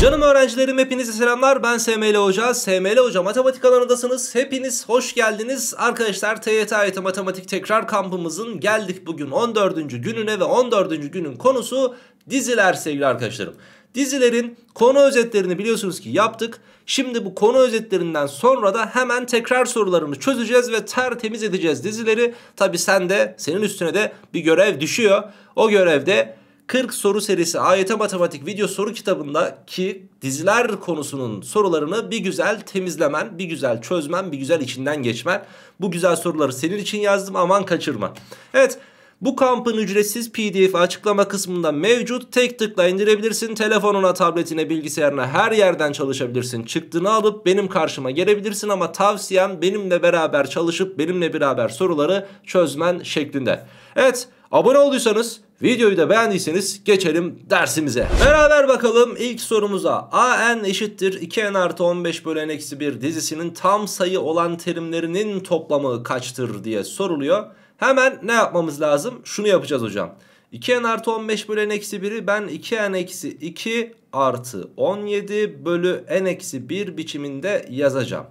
Canım öğrencilerim hepinize selamlar ben SML Hoca. SML Hoca matematik alanındasınız. Hepiniz hoş geldiniz. Arkadaşlar TYT AYT Matematik tekrar kampımızın geldik bugün 14. gününe ve 14. günün konusu diziler sevgili arkadaşlarım. Dizilerin konu özetlerini biliyorsunuz ki yaptık. Şimdi bu konu özetlerinden sonra da hemen tekrar sorularını çözeceğiz ve tertemiz edeceğiz dizileri. Tabi sen de senin üstüne de bir görev düşüyor. O görevde 40 soru serisi AYT Matematik video soru kitabında ki diziler konusunun sorularını bir güzel temizlemen, bir güzel çözmen, bir güzel içinden geçmen. Bu güzel soruları senin için yazdım aman kaçırma. Evet bu kampın ücretsiz pdf açıklama kısmında mevcut tek tıkla indirebilirsin. Telefonuna, tabletine, bilgisayarına her yerden çalışabilirsin. Çıktığını alıp benim karşıma gelebilirsin ama tavsiyem benimle beraber çalışıp benimle beraber soruları çözmen şeklinde. Evet abone olduysanız Videoyu da beğendiyseniz geçelim dersimize. Beraber bakalım ilk sorumuza. AN eşittir 2N artı 15 bölü N eksi 1 dizisinin tam sayı olan terimlerinin toplamı kaçtır diye soruluyor. Hemen ne yapmamız lazım? Şunu yapacağız hocam. 2N artı 15 bölü N eksi 1'i ben 2N eksi 2 artı 17 bölü N eksi 1 biçiminde yazacağım.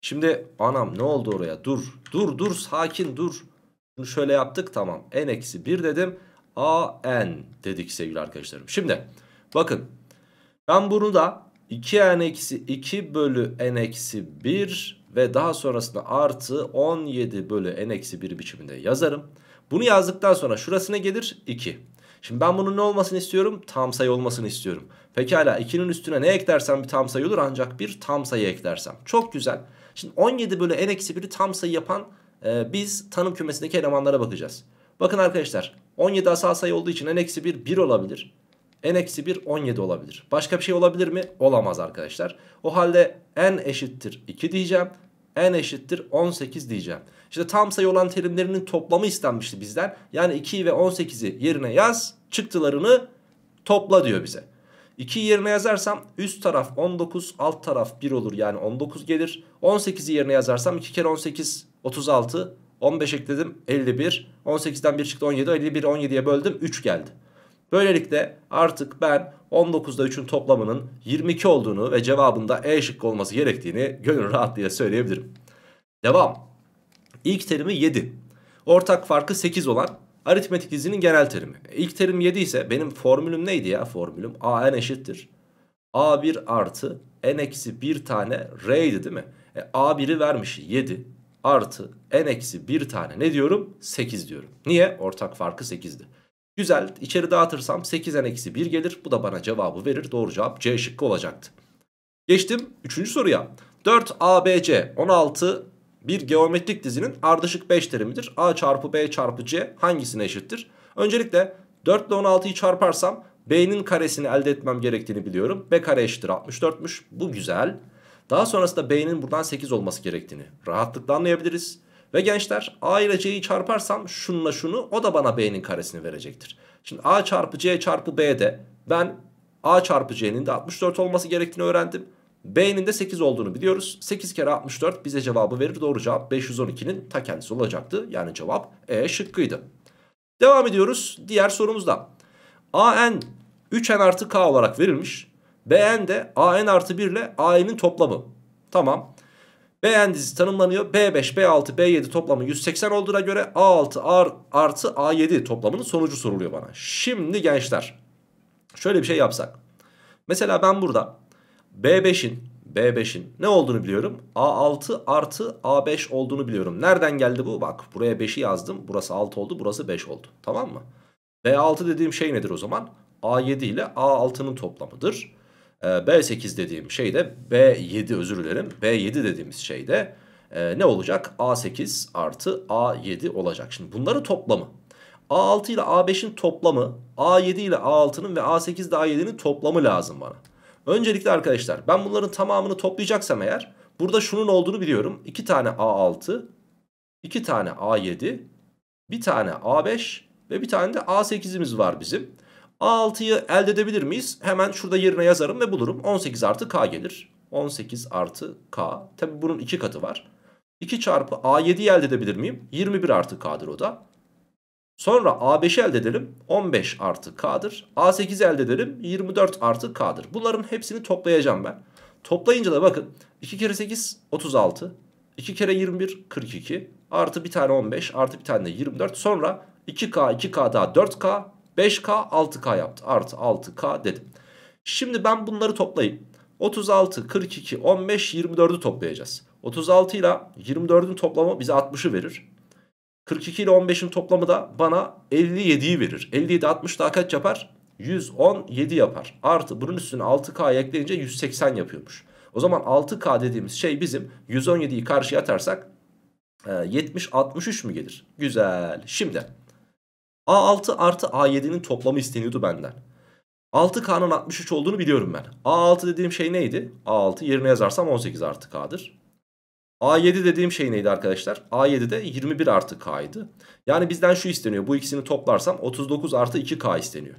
Şimdi anam ne oldu oraya? Dur dur dur sakin dur. Bunu şöyle yaptık tamam. N eksi 1 dedim. AN dedik sevgili arkadaşlarım. Şimdi bakın ben bunu da 2n eksi 2 bölü n eksi 1 ve daha sonrasında artı 17 bölü n eksi 1 biçiminde yazarım. Bunu yazdıktan sonra şurasına gelir 2. Şimdi ben bunun ne olmasını istiyorum? Tam sayı olmasını istiyorum. Pekala 2'nin üstüne ne eklersem bir tam sayı olur ancak bir tam sayı eklersem. Çok güzel. Şimdi 17 bölü n eksi 1'i tam sayı yapan e, biz tanım kümesindeki elemanlara bakacağız. Bakın arkadaşlar 17 asal sayı olduğu için n-1 1 olabilir. n-1 17 olabilir. Başka bir şey olabilir mi? Olamaz arkadaşlar. O halde n eşittir 2 diyeceğim. n eşittir 18 diyeceğim. İşte tam sayı olan terimlerinin toplamı istenmişti bizden. Yani 2'yi ve 18'i yerine yaz. Çıktılarını topla diyor bize. 2 yerine yazarsam üst taraf 19 alt taraf 1 olur yani 19 gelir. 18'i yerine yazarsam 2 kere 18 36 15 ekledim 51. 18'den 1 çıktı 17. 51 17'ye böldüm 3 geldi. Böylelikle artık ben 19'da 3'ün toplamının 22 olduğunu ve cevabında E şıkkı olması gerektiğini gönül rahatlığıyla söyleyebilirim. Devam. İlk terimi 7. Ortak farkı 8 olan aritmetik dizinin genel terimi. İlk terim 7 ise benim formülüm neydi ya formülüm? A n eşittir. A1 artı n eksi 1 tane R'ydi değil mi? E, A1'i vermiş 7 artı n eksi 1 tane ne diyorum? 8 diyorum. Niye? Ortak farkı 8'di. Güzel içeri dağıtırsam 8n eksi 1 gelir. Bu da bana cevabı verir. Doğru cevap C şıkkı olacaktı. Geçtim 3. soruya. 4 ABC 16 bir geometrik dizinin ardışık 5 terimidir. A çarpı B çarpı C hangisine eşittir? Öncelikle 4 ile 16'yı çarparsam B'nin karesini elde etmem gerektiğini biliyorum. B kare eşittir 64'müş. Bu güzel. Daha sonrasında B'nin buradan 8 olması gerektiğini rahatlıkla anlayabiliriz. Ve gençler A ile C'yi çarparsam şununla şunu o da bana B'nin karesini verecektir. Şimdi A çarpı C çarpı B'de ben A çarpı C'nin de 64 olması gerektiğini öğrendim. B'nin de 8 olduğunu biliyoruz. 8 kere 64 bize cevabı verir. Doğru cevap 512'nin ta kendisi olacaktı. Yani cevap E şıkkıydı. Devam ediyoruz diğer sorumuzda. AN 3N artı K olarak verilmiş. Bn de an artı 1 ile an'in toplamı. Tamam. Bn dizisi tanımlanıyor. B5, B6, B7 toplamı 180 olduğuna göre A6 artı A7 toplamının sonucu soruluyor bana. Şimdi gençler şöyle bir şey yapsak. Mesela ben burada B5'in B5'in ne olduğunu biliyorum. A6 artı A5 olduğunu biliyorum. Nereden geldi bu? Bak buraya 5'i yazdım. Burası 6 oldu. Burası 5 oldu. Tamam mı? B6 dediğim şey nedir o zaman? A7 ile A6'nın toplamıdır. Ee, B8 dediğim şeyde B7 özür dilerim. B7 dediğimiz şeyde e, ne olacak? A8 artı A7 olacak. Şimdi bunları toplamı. A6 ile A5'in toplamı A7 ile A6'nın ve A8 ile A7'nin toplamı lazım bana. Öncelikle arkadaşlar ben bunların tamamını toplayacaksam eğer burada şunun olduğunu biliyorum. 2 tane A6, 2 tane A7, 1 tane A5 ve bir tane de A8'imiz var bizim. A6'yı elde edebilir miyiz? Hemen şurada yerine yazarım ve bulurum. 18 artı K gelir. 18 artı K. Tabi bunun 2 katı var. 2 çarpı A7'yi elde edebilir miyim? 21 artı K'dır o da. Sonra A5'i elde edelim. 15 artı K'dır. A8'i elde edelim. 24 artı K'dır. Bunların hepsini toplayacağım ben. Toplayınca da bakın 2 kere 8 36. 2 kere 21 42. Artı bir tane 15 artı bir tane de 24. Sonra 2K 2K daha 4K 5K 6K yaptı. Artı 6K dedim. Şimdi ben bunları toplayayım. 36, 42, 15, 24'ü toplayacağız. 36 ile 24'ün toplamı bize 60'ı verir. 42 ile 15'in toplamı da bana 57'yi verir. 57 60 daha kaç yapar? 117 yapar. Artı bunun üstüne 6K ekleyince 180 yapıyormuş. O zaman 6K dediğimiz şey bizim 117'yi karşıya atarsak 70-63 e, mü gelir? Güzel. Şimdi A6 artı A7'nin toplamı isteniyordu benden. 6K'nın 63 olduğunu biliyorum ben. A6 dediğim şey neydi? A6 yerine yazarsam 18 artı K'dır. A7 dediğim şey neydi arkadaşlar? A7 de 21 artı K'ydı. Yani bizden şu isteniyor. Bu ikisini toplarsam 39 artı 2K isteniyor.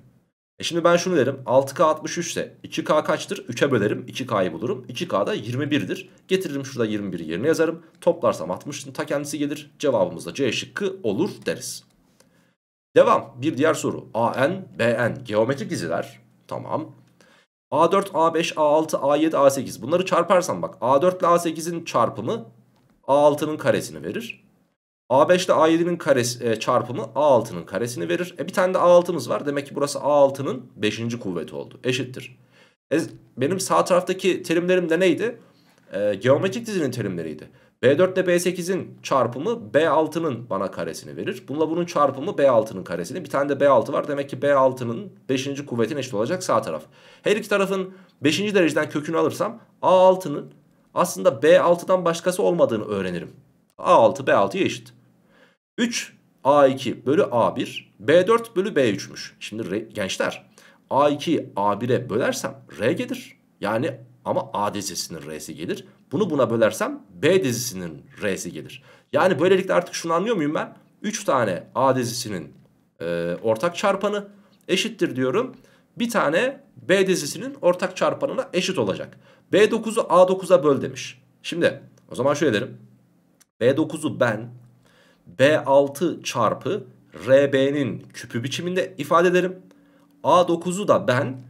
E şimdi ben şunu derim. 6K 63 ise 2K kaçtır? 3'e bölerim. 2K'yı bulurum. 2K da 21'dir. Getiririm şurada 21'i yerine yazarım. Toplarsam 60'ın ta kendisi gelir. Cevabımız da C şıkkı olur deriz. Devam. Bir diğer soru. AN, BN. Geometrik diziler. Tamam. A4, A5, A6, A7, A8. Bunları çarparsan bak. A4 ile A8'in çarpımı A6'nın karesini verir. A5 ile A7'nin e, çarpımı A6'nın karesini verir. E bir tane de A6'mız var. Demek ki burası A6'nın 5. kuvveti oldu. Eşittir. E, benim sağ taraftaki terimlerim de neydi? E, geometrik dizinin terimleriydi. B4 ile B8'in çarpımı B6'nın bana karesini verir. Bununla bunun çarpımı B6'nın karesini. Bir tane de B6 var. Demek ki B6'nın 5. kuvvetine eşit olacak sağ taraf. Her iki tarafın 5. dereceden kökünü alırsam A6'nın aslında B6'dan başkası olmadığını öğrenirim. A6 B6'ya eşit. 3 A2 bölü A1 B4 bölü B3'müş. Şimdi re, gençler A2 A1'e bölersem R gelir. Yani ama A dizisinin R'si gelir. Bunu buna bölersem B dizisinin R'si gelir. Yani böylelikle artık şunu anlıyor muyum ben? 3 tane A dizisinin e, ortak çarpanı eşittir diyorum. Bir tane B dizisinin ortak çarpanına eşit olacak. B9'u A9'a böl demiş. Şimdi o zaman şöyle derim. B9'u ben B6 çarpı RB'nin küpü biçiminde ifade ederim. A9'u da ben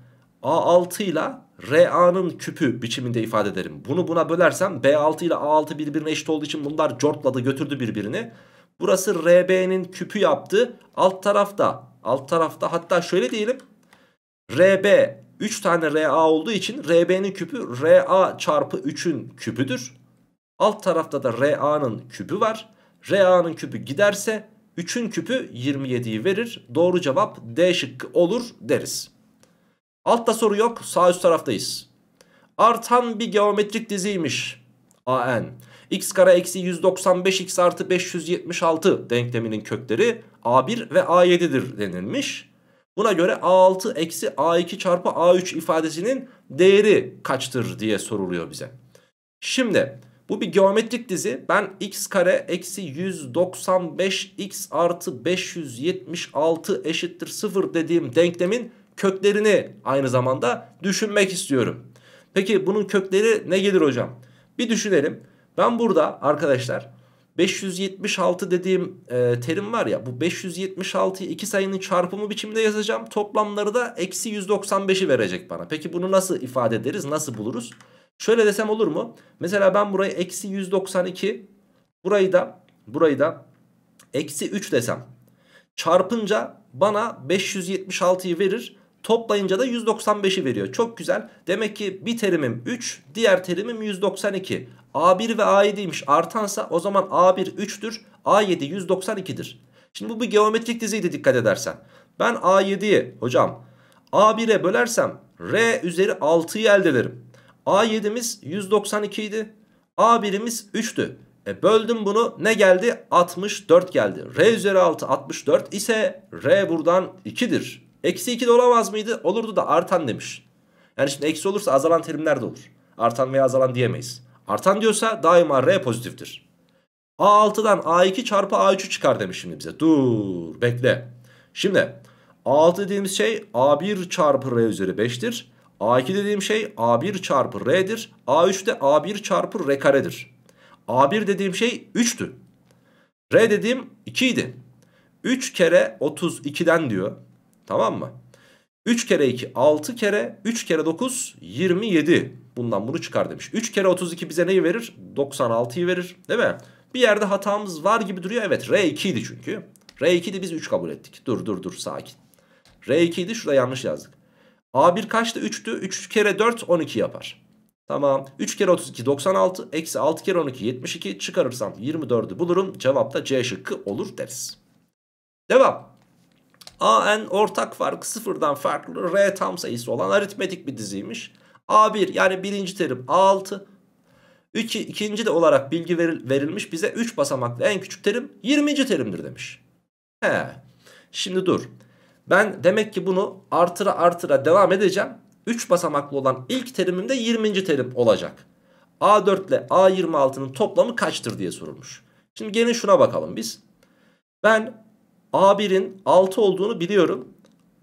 A6 ile RA'nın küpü biçiminde ifade ederim. Bunu buna bölersem B6 ile A6 birbirine eşit olduğu için bunlar cortladı götürdü birbirini. Burası RB'nin küpü yaptı. Alt tarafta alt tarafta hatta şöyle diyelim. RB 3 tane RA olduğu için RB'nin küpü RA çarpı 3'ün küpüdür. Alt tarafta da RA'nın küpü var. RA'nın küpü giderse 3'ün küpü 27'yi verir. Doğru cevap D şıkkı olur deriz. Altta soru yok. Sağ üst taraftayız. Artan bir geometrik diziymiş. AN. X kare eksi 195 X artı 576 denkleminin kökleri A1 ve A7'dir denilmiş. Buna göre A6 eksi A2 çarpı A3 ifadesinin değeri kaçtır diye soruluyor bize. Şimdi bu bir geometrik dizi. Ben x kare eksi 195 x artı 576 eşittir 0 dediğim denklemin köklerini aynı zamanda düşünmek istiyorum. Peki bunun kökleri ne gelir hocam? Bir düşünelim. Ben burada arkadaşlar 576 dediğim e, terim var ya bu 576'yı iki sayının çarpımı biçiminde yazacağım. Toplamları da eksi 195'i verecek bana. Peki bunu nasıl ifade ederiz? Nasıl buluruz? Şöyle desem olur mu? Mesela ben burayı eksi 192 burayı da burayı da eksi 3 desem çarpınca bana 576'yı verir. Toplayınca da 195'i veriyor. Çok güzel. Demek ki bir terimim 3, diğer terimim 192. A1 ve A7'ymiş artansa o zaman A1 3'tür, A7 192'dir. Şimdi bu bir geometrik diziydi dikkat edersen. Ben A7'yi hocam A1'e bölersem R üzeri 6'yı elde ederim. A7'miz 192 idi. A1'imiz 3'tü. E böldüm bunu ne geldi? 64 geldi. R üzeri 6 64 ise R buradan 2'dir. Eksi 2 de olamaz mıydı? Olurdu da artan demiş. Yani şimdi eksi olursa azalan terimler de olur. Artan veya azalan diyemeyiz. Artan diyorsa daima R pozitiftir. A6'dan A2 çarpı A3'ü çıkar demiş şimdi bize. Dur bekle. Şimdi A6 dediğimiz şey A1 çarpı R üzeri 5'tir. A2 dediğim şey A1 çarpı R'dir. A3 de A1 çarpı R karedir. A1 dediğim şey 3'tü. R dediğim 2 idi. 3 kere 32'den diyor. Tamam mı? 3 kere 2 6 kere 3 kere 9 27. Bundan bunu çıkar demiş. 3 kere 32 bize neyi verir? 96'yı verir değil mi? Bir yerde hatamız var gibi duruyor. Evet R2 idi çünkü. R2 idi biz 3 kabul ettik. Dur dur dur sakin. R2 idi şurada yanlış yazdık. A1 kaçtı? 3'tü. 3 kere 4 12 yapar. Tamam. 3 kere 32 96. Eksi 6 kere 12 72. Çıkarırsam 24'ü bulurum. Cevap da C şıkkı olur deriz. Devam. AN ortak farkı sıfırdan farklı R tam sayısı olan aritmetik bir diziymiş. A1 yani birinci terim A6. 2, ikinci de olarak bilgi veril verilmiş bize 3 basamaklı en küçük terim 20. terimdir demiş. He. Şimdi dur. Ben demek ki bunu artıra artıra devam edeceğim. 3 basamaklı olan ilk terimimde 20. terim olacak. A4 ile A26'nın toplamı kaçtır diye sorulmuş. Şimdi gelin şuna bakalım biz. Ben A1'in 6 olduğunu biliyorum.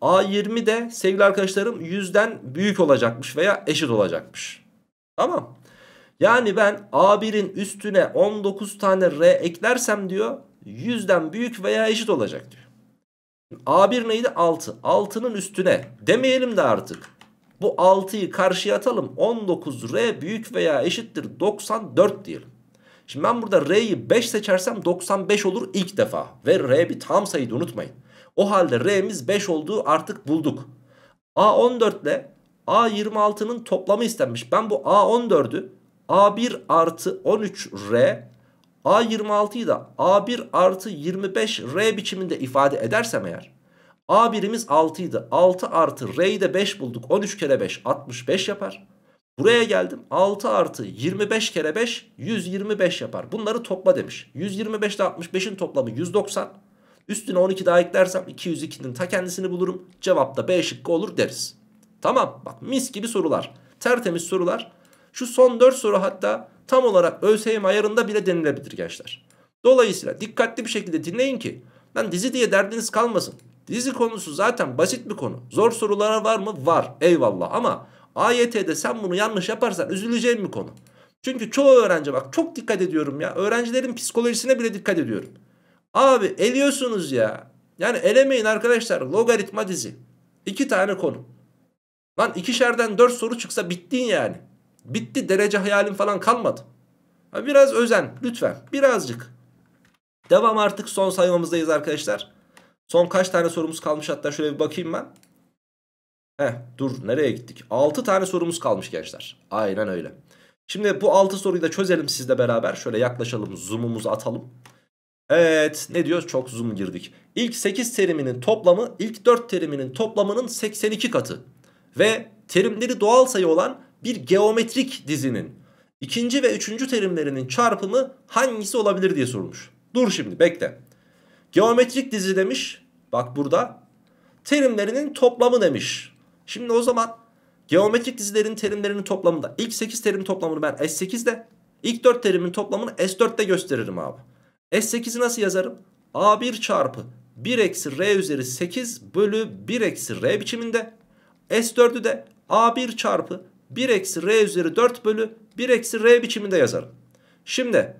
A20 de sevgili arkadaşlarım 100'den büyük olacakmış veya eşit olacakmış. Tamam. Yani ben A1'in üstüne 19 tane R eklersem diyor 100'den büyük veya eşit olacak diyor. A1 neydi? 6. 6'nın üstüne demeyelim de artık. Bu 6'yı karşıya atalım. 19R büyük veya eşittir 94 diyelim. Şimdi ben burada R'yi 5 seçersem 95 olur ilk defa. Ve R bir tam sayıydı unutmayın. O halde R'miz 5 olduğu artık bulduk. A14 ile A26'nın toplamı istenmiş. Ben bu A14'ü A1 artı 13R A26'yı da A1 artı 25R biçiminde ifade edersem eğer A1'imiz 6 idi. 6 artı R'yi de 5 bulduk. 13 kere 5 65 yapar. Buraya geldim 6 artı 25 kere 5 125 yapar. Bunları topla demiş. 125 ile 65'in toplamı 190. Üstüne 12 daha eklersem 202'nin ta kendisini bulurum. Cevap da B şıkkı olur deriz. Tamam bak mis gibi sorular. Tertemiz sorular. Şu son 4 soru hatta tam olarak ÖSYM ayarında bile denilebilir gençler. Dolayısıyla dikkatli bir şekilde dinleyin ki ben dizi diye derdiniz kalmasın. Dizi konusu zaten basit bir konu. Zor sorulara var mı? Var. Eyvallah ama AYT'de sen bunu yanlış yaparsan üzüleceğim mi konu? Çünkü çoğu öğrenci bak çok dikkat ediyorum ya. Öğrencilerin psikolojisine bile dikkat ediyorum. Abi eliyorsunuz ya. Yani elemeyin arkadaşlar. Logaritma dizi. İki tane konu. Lan ikişerden dört soru çıksa bittin yani. Bitti derece hayalin falan kalmadı. biraz özen lütfen. Birazcık. Devam artık son sayfamızdayız arkadaşlar. Son kaç tane sorumuz kalmış hatta şöyle bir bakayım ben. Heh dur nereye gittik? 6 tane sorumuz kalmış gençler. Aynen öyle. Şimdi bu 6 soruyu da çözelim sizle beraber. Şöyle yaklaşalım zoom'umuzu atalım. Evet ne diyor? Çok zoom girdik. İlk 8 teriminin toplamı ilk 4 teriminin toplamının 82 katı. Ve terimleri doğal sayı olan bir geometrik dizinin ikinci ve üçüncü terimlerinin çarpımı hangisi olabilir diye sormuş. Dur şimdi bekle. Geometrik dizi demiş. Bak burada. Terimlerinin toplamı demiş. Şimdi o zaman geometrik dizilerin terimlerinin toplamında ilk 8 terim toplamını ben S8'de ilk 4 terimin toplamını S4'te gösteririm abi. S8'i nasıl yazarım? A1 çarpı 1 eksi R üzeri 8 bölü 1 eksi R biçiminde. S4'ü de A1 çarpı 1 eksi R üzeri 4 bölü 1 eksi R biçiminde yazarım. Şimdi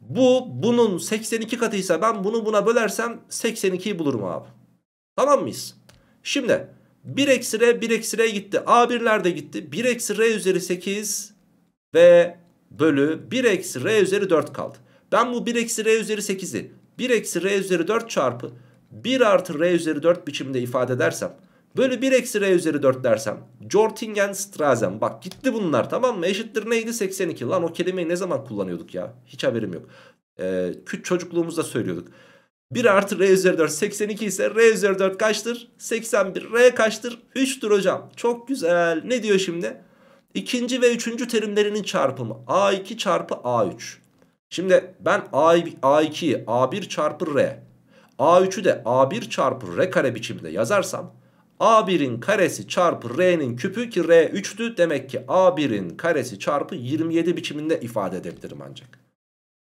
bu bunun 82 katıysa ben bunu buna bölersem 82'yi bulurum abi. Tamam mıyız? Şimdi 1 eksi r 1 eksi r gitti. A1'ler de gitti. 1 eksi r üzeri 8 ve bölü 1 eksi r üzeri 4 kaldı. Ben bu 1 eksi r üzeri 8'i 1 eksi r üzeri 4 çarpı 1 artı r üzeri 4 biçiminde ifade edersem bölü 1 eksi r üzeri 4 dersem Jortingen Strazen bak gitti bunlar tamam mı eşittir neydi 82 lan o kelimeyi ne zaman kullanıyorduk ya hiç haberim yok. Ee, küt çocukluğumuzda söylüyorduk. 1 artı R üzeri 4 82 ise R üzeri 4 kaçtır? 81. R kaçtır? 3'tür hocam. Çok güzel. Ne diyor şimdi? İkinci ve üçüncü terimlerinin çarpımı. A2 çarpı A3. Şimdi ben A, A2'yi A1 çarpı R. A3'ü de A1 çarpı R kare biçiminde yazarsam A1'in karesi çarpı R'nin küpü ki R 3'tü. Demek ki A1'in karesi çarpı 27 biçiminde ifade edebilirim ancak.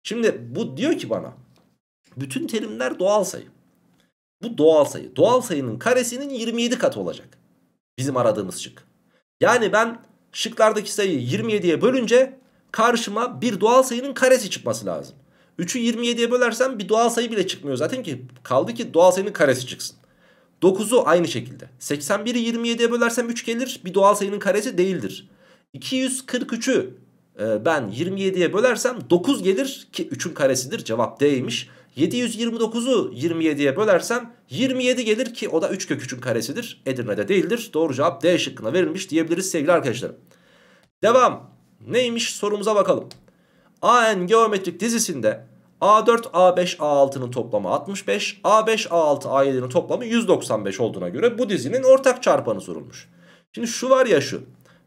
Şimdi bu diyor ki bana bütün terimler doğal sayı. Bu doğal sayı. Doğal sayının karesinin 27 katı olacak. Bizim aradığımız şık. Yani ben şıklardaki sayıyı 27'ye bölünce karşıma bir doğal sayının karesi çıkması lazım. 3'ü 27'ye bölersem bir doğal sayı bile çıkmıyor zaten ki kaldı ki doğal sayının karesi çıksın. 9'u aynı şekilde. 81'i 27'ye bölersem 3 gelir bir doğal sayının karesi değildir. 243'ü e, ben 27'ye bölersem 9 gelir ki 3'ün karesidir cevap D'ymiş. 729'u 27'ye bölersem 27 gelir ki o da 3 kök 3'ün karesidir. Edirne'de değildir. Doğru cevap D şıkkına verilmiş diyebiliriz sevgili arkadaşlarım. Devam. Neymiş sorumuza bakalım. AN geometrik dizisinde A4, A5, A6'nın toplamı 65, A5, A6, A7'nin toplamı 195 olduğuna göre bu dizinin ortak çarpanı sorulmuş. Şimdi şu var ya şu.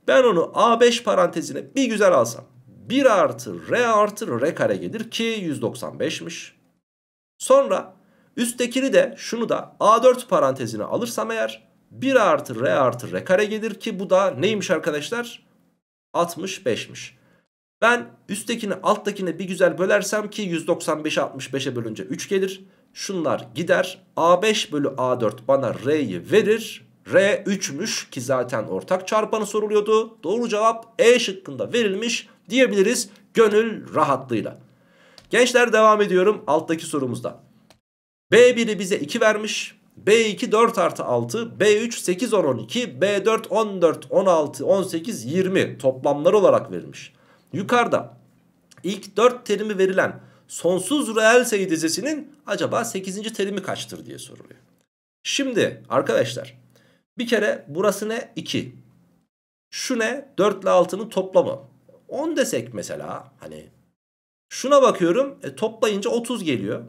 Ben onu A5 parantezine bir güzel alsam. 1 artı R artı R kare gelir ki 195'miş. Sonra üsttekini de şunu da A4 parantezine alırsam eğer 1 artı R artı R kare gelir ki bu da neymiş arkadaşlar? 65'miş. Ben üsttekini alttakine bir güzel bölersem ki 195'i 65'e bölünce 3 gelir. Şunlar gider. A5 bölü A4 bana R'yi verir. R 3'müş ki zaten ortak çarpanı soruluyordu. Doğru cevap E şıkkında verilmiş diyebiliriz gönül rahatlığıyla. Gençler devam ediyorum alttaki sorumuzda. B1'i bize 2 vermiş. B2 4 artı 6, B3 8 10 12, B4 14 16 18 20 toplamlar olarak verilmiş. Yukarıda ilk 4 terimi verilen sonsuz reel sayı dizisinin acaba 8. terimi kaçtır diye soruluyor. Şimdi arkadaşlar bir kere burası ne? 2. Şu ne? 4 ile 6'nın toplamı. 10 desek mesela hani Şuna bakıyorum e, toplayınca 30 geliyor.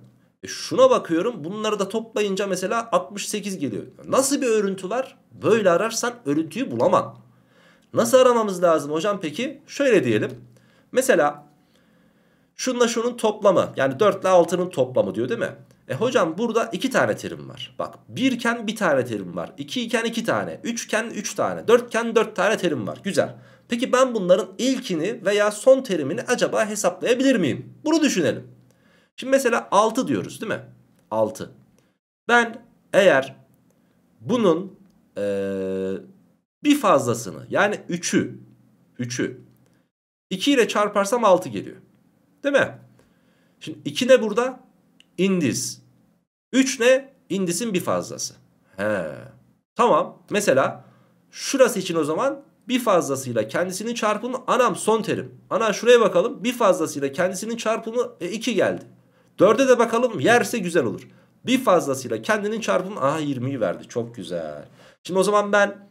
E, şuna bakıyorum bunları da toplayınca mesela 68 geliyor. Nasıl bir örüntü var? Böyle ararsan örüntüyü bulamam. Nasıl aramamız lazım hocam peki? Şöyle diyelim. Mesela şunla şunun toplamı yani 4 ile 6'nın toplamı diyor değil mi? E hocam burada iki tane terim var. Bak birken bir tane terim var. iki iken iki tane. Üçken üç tane. Dörtken dört tane terim var. Güzel. Peki ben bunların ilkini veya son terimini acaba hesaplayabilir miyim? Bunu düşünelim. Şimdi mesela 6 diyoruz değil mi? 6. Ben eğer bunun ee, bir fazlasını yani 3'ü 3'ü 2 ile çarparsam 6 geliyor. Değil mi? Şimdi 2 ne burada? indis. 3 ne? İndisin bir fazlası. He. Tamam. Mesela şurası için o zaman bir fazlasıyla kendisinin çarpımı anam son terim. Ana şuraya bakalım. Bir fazlasıyla kendisinin çarpımı 2 e, geldi. 4'e de bakalım. Yerse güzel olur. Bir fazlasıyla kendinin çarpımı aha 20'yi verdi. Çok güzel. Şimdi o zaman ben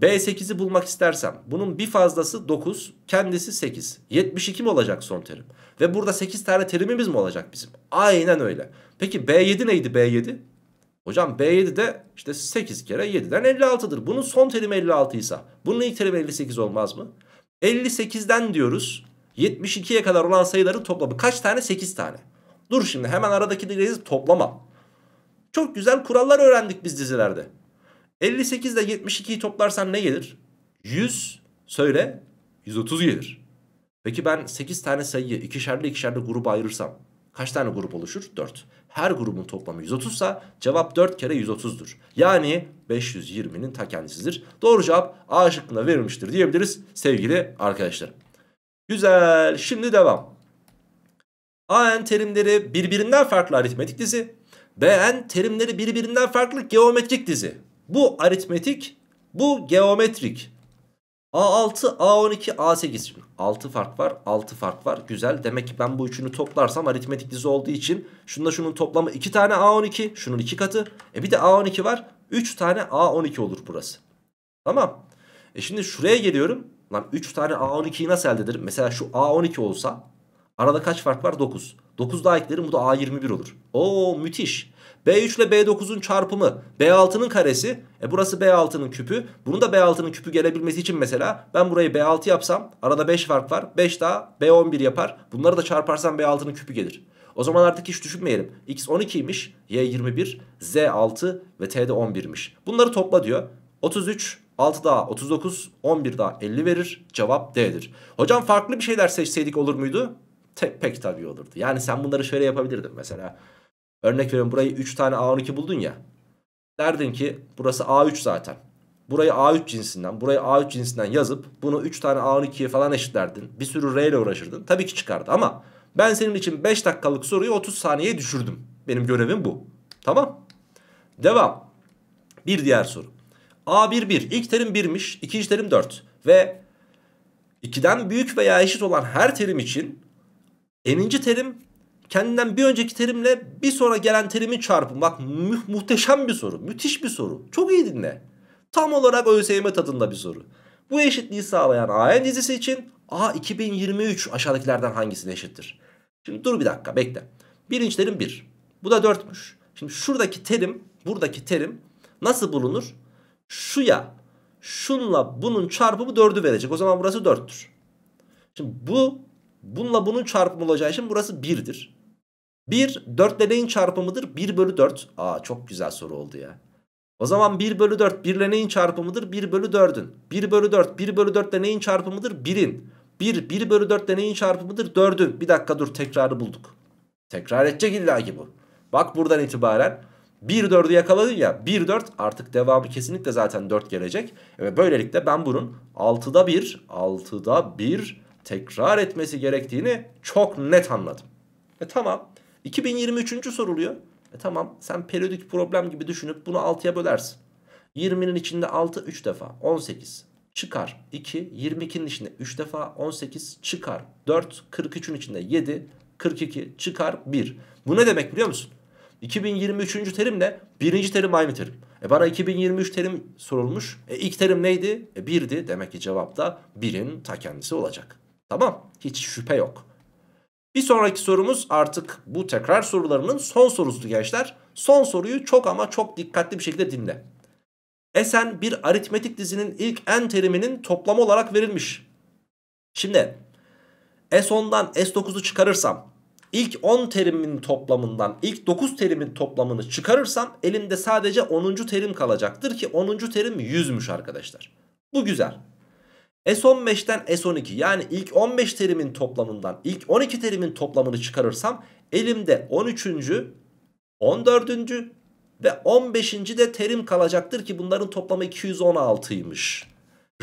B8'i bulmak istersem bunun bir fazlası 9, kendisi 8. 72 mi olacak son terim? Ve burada 8 tane terimimiz mi olacak bizim? Aynen öyle. Peki B7 neydi B7? Hocam B7 de işte 8 kere 7'den 56'dır. Bunun son terimi 56 ise bunun ilk terimi 58 olmaz mı? 58'den diyoruz 72'ye kadar olan sayıların toplamı kaç tane? 8 tane. Dur şimdi hemen aradaki dileyiz toplama. Çok güzel kurallar öğrendik biz dizilerde. 58 ile 72'yi toplarsan ne gelir? 100 söyle 130 gelir. Peki ben 8 tane sayıyı ikişerli ikişerli gruba ayırırsam kaç tane grup oluşur? 4. Her grubun toplamı 130 ise cevap 4 kere 130'dur. Yani 520'nin ta kendisidir. Doğru cevap A şıkkında verilmiştir diyebiliriz sevgili arkadaşlar. Güzel. Şimdi devam. AN terimleri birbirinden farklı aritmetik dizi. BN terimleri birbirinden farklı geometrik dizi. Bu aritmetik, bu geometrik. A6, A12, A8. Şimdi 6 fark var, 6 fark var. Güzel. Demek ki ben bu üçünü toplarsam aritmetik dizi olduğu için şununla şunun toplamı 2 tane A12, şunun 2 katı. E bir de A12 var. 3 tane A12 olur burası. Tamam. E şimdi şuraya geliyorum. Lan 3 tane A12'yi nasıl elde ederim? Mesela şu A12 olsa Arada kaç fark var? 9. 9 daha eklerim bu da A21 olur. Oo müthiş. B3 ile B9'un çarpımı B6'nın karesi. E burası B6'nın küpü. Bunun da B6'nın küpü gelebilmesi için mesela ben burayı B6 yapsam arada 5 fark var. 5 daha B11 yapar. Bunları da çarparsam B6'nın küpü gelir. O zaman artık hiç düşünmeyelim. X 12'ymiş, Y 21, Z 6 ve t'de de 11'miş. Bunları topla diyor. 33, 6 daha 39, 11 daha 50 verir. Cevap D'dir. Hocam farklı bir şeyler seçseydik olur muydu? tek pek tabii olurdu. Yani sen bunları şöyle yapabilirdin mesela. Örnek veriyorum burayı 3 tane A12 buldun ya. Derdin ki burası A3 zaten. Burayı A3 cinsinden, burayı A3 cinsinden yazıp bunu 3 tane A12'ye falan eşitlerdin. Bir sürü R ile uğraşırdın. Tabii ki çıkardı ama ben senin için 5 dakikalık soruyu 30 saniyeye düşürdüm. Benim görevim bu. Tamam. Devam. Bir diğer soru. A1 1. İlk terim 1'miş. ikinci terim 4. Ve 2'den büyük veya eşit olan her terim için Eminci terim kendinden bir önceki terimle bir sonra gelen terimin çarpımı. Bak mu muhteşem bir soru. Müthiş bir soru. Çok iyi dinle. Tam olarak ÖSYM tadında bir soru. Bu eşitliği sağlayan AN dizisi için A 2023 aşağıdakilerden hangisine eşittir? Şimdi dur bir dakika bekle. Birinci terim 1. Bu da 4'müş. Şimdi şuradaki terim, buradaki terim nasıl bulunur? Şuya, şunla bunun çarpımı 4'ü verecek. O zaman burası 4'tür. Şimdi bu Bununla bunun çarpımı olacağı için burası 1'dir. 1 4 ile neyin çarpımıdır? 1 bölü 4. Aa çok güzel soru oldu ya. O zaman 1 bölü 4 1 ile neyin çarpımıdır? 1 bölü 4'ün. 1 bölü 4 1 bölü 4 ile neyin çarpımıdır? 1'in. 1 1 bölü 4 ile neyin çarpımıdır? 4'ün. Bir dakika dur tekrarı bulduk. Tekrar edecek illa ki bu. Bak buradan itibaren 1 4'ü yakaladın ya 1 4 artık devamı kesinlikle zaten 4 gelecek. Ve böylelikle ben bunun 6'da 1 6'da 1 tekrar etmesi gerektiğini çok net anladım. E tamam. 2023. soruluyor. E tamam sen periyodik problem gibi düşünüp bunu 6'ya bölersin. 20'nin içinde 6 3 defa 18 çıkar 2 22'nin içinde 3 defa 18 çıkar 4 43'ün içinde 7 42 çıkar 1. Bu ne demek biliyor musun? 2023. terimle birinci terim aynı terim. E bana 2023 terim sorulmuş. E ilk terim neydi? E 1'di. Demek ki cevap da 1'in ta kendisi olacak. Tamam hiç şüphe yok. Bir sonraki sorumuz artık bu tekrar sorularının son sorusu gençler. Son soruyu çok ama çok dikkatli bir şekilde dinle. Esen bir aritmetik dizinin ilk n teriminin toplamı olarak verilmiş. Şimdi S10'dan S9'u çıkarırsam ilk 10 terimin toplamından ilk 9 terimin toplamını çıkarırsam elimde sadece 10. terim kalacaktır ki 10. terim 100'müş arkadaşlar. Bu güzel. S15'ten S12 yani ilk 15 terimin toplamından ilk 12 terimin toplamını çıkarırsam elimde 13. 14. ve 15. de terim kalacaktır ki bunların toplamı 216'ymış.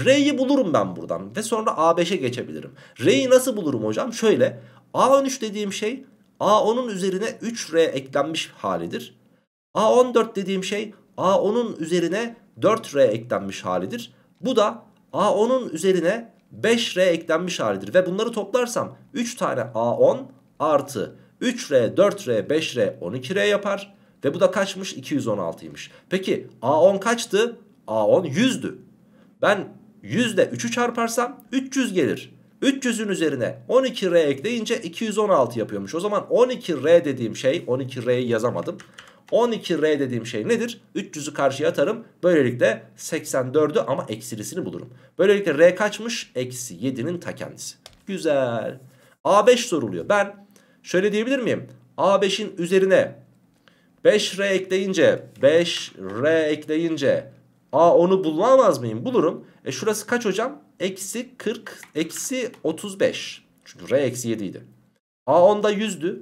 R'yi bulurum ben buradan ve sonra A5'e geçebilirim. R'yi nasıl bulurum hocam? Şöyle A13 dediğim şey A10'un üzerine 3R eklenmiş halidir. A14 dediğim şey A10'un üzerine 4R eklenmiş halidir. Bu da A10'un üzerine 5R eklenmiş halidir. Ve bunları toplarsam 3 tane A10 artı 3R, 4R, 5R, 12R yapar. Ve bu da kaçmış? 216'ymış. Peki A10 kaçtı? A10 100'dü. Ben 100 100'de 3'ü çarparsam 300 gelir. 300'ün üzerine 12R ekleyince 216 yapıyormuş. O zaman 12R dediğim şey 12R'yi yazamadım. 12R dediğim şey nedir? 300'ü karşıya atarım. Böylelikle 84'ü ama eksilisini bulurum. Böylelikle R kaçmış? Eksi 7'nin ta kendisi. Güzel. A5 soruluyor. Ben şöyle diyebilir miyim? A5'in üzerine 5R ekleyince 5R ekleyince a onu bulamaz mıyım? Bulurum. E şurası kaç hocam? Eksi 40, eksi 35. Çünkü R eksi 7 idi. A10'da 100'dü.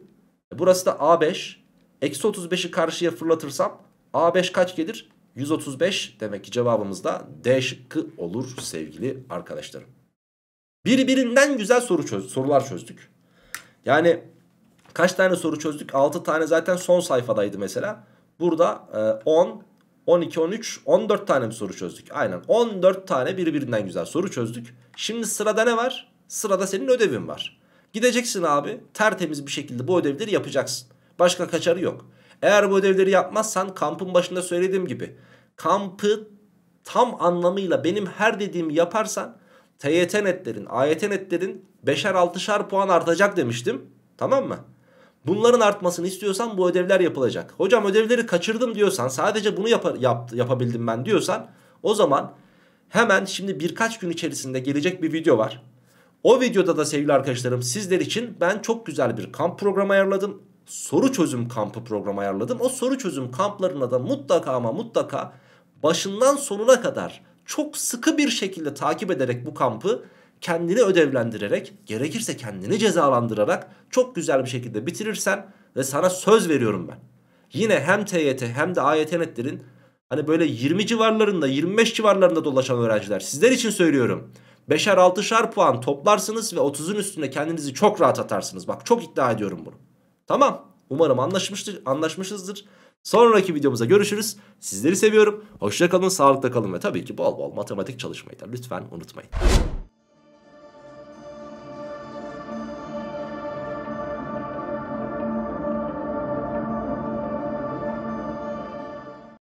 E burası da A5. Eksi 35'i karşıya fırlatırsam A5 kaç gelir? 135 demek ki cevabımız da D şıkkı olur sevgili arkadaşlarım. Birbirinden güzel soru çöz sorular çözdük. Yani kaç tane soru çözdük? 6 tane zaten son sayfadaydı mesela. Burada e, 10, 12, 13, 14 tane mi soru çözdük? Aynen 14 tane birbirinden güzel soru çözdük. Şimdi sırada ne var? Sırada senin ödevin var. Gideceksin abi tertemiz bir şekilde bu ödevleri yapacaksın. Başka kaçarı yok. Eğer bu ödevleri yapmazsan kampın başında söylediğim gibi kampı tam anlamıyla benim her dediğimi yaparsan TYT netlerin, AYT netlerin 5'er 6'şar puan artacak demiştim. Tamam mı? Bunların artmasını istiyorsan bu ödevler yapılacak. Hocam ödevleri kaçırdım diyorsan sadece bunu yap yap yapabildim ben diyorsan o zaman hemen şimdi birkaç gün içerisinde gelecek bir video var. O videoda da sevgili arkadaşlarım sizler için ben çok güzel bir kamp programı ayarladım soru çözüm kampı programı ayarladım. O soru çözüm kamplarına da mutlaka ama mutlaka başından sonuna kadar çok sıkı bir şekilde takip ederek bu kampı kendini ödevlendirerek gerekirse kendini cezalandırarak çok güzel bir şekilde bitirirsen ve sana söz veriyorum ben. Yine hem TYT hem de AYT netlerin hani böyle 20 civarlarında 25 civarlarında dolaşan öğrenciler sizler için söylüyorum. 5'er 6'şar puan toplarsınız ve 30'un üstüne kendinizi çok rahat atarsınız. Bak çok iddia ediyorum bunu. Tamam. Umarım anlaşmıştır, anlaşmışızdır. Sonraki videomuza görüşürüz. Sizleri seviyorum. Hoşça kalın, sağlıkta kalın ve tabii ki bol bol matematik çalışmayı da lütfen unutmayın.